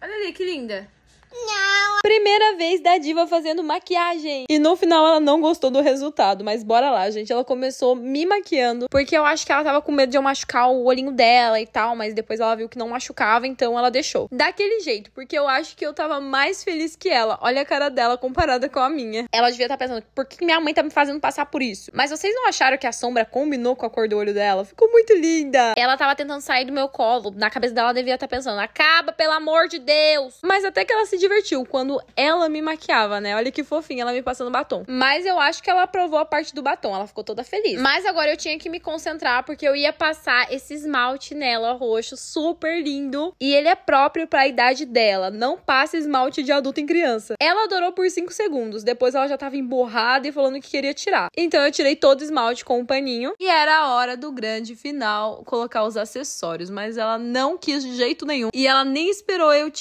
Olha ali, que linda. Não. Primeira vez da diva fazendo maquiagem. E no final ela não gostou do resultado, mas bora lá, gente. Ela começou me maquiando, porque eu acho que ela tava com medo de eu machucar o olhinho dela e tal, mas depois ela viu que não machucava, então ela deixou. Daquele jeito, porque eu acho que eu tava mais feliz que ela. Olha a cara dela comparada com a minha. Ela devia estar tá pensando, por que minha mãe tá me fazendo passar por isso? Mas vocês não acharam que a sombra combinou com a cor do olho dela? Ficou muito linda. Ela tava tentando sair do meu colo. Na cabeça dela devia estar tá pensando, acaba, pelo amor de Deus. Mas até que ela se divertiu quando quando ela me maquiava, né? Olha que fofinha ela me passando batom. Mas eu acho que ela aprovou a parte do batom, ela ficou toda feliz. Mas agora eu tinha que me concentrar porque eu ia passar esse esmalte nela roxo, super lindo, e ele é próprio para a idade dela. Não passa esmalte de adulto em criança. Ela adorou por 5 segundos, depois ela já tava emborrada e falando que queria tirar. Então eu tirei todo o esmalte com um paninho e era a hora do grande final colocar os acessórios, mas ela não quis de jeito nenhum e ela nem esperou eu tirar.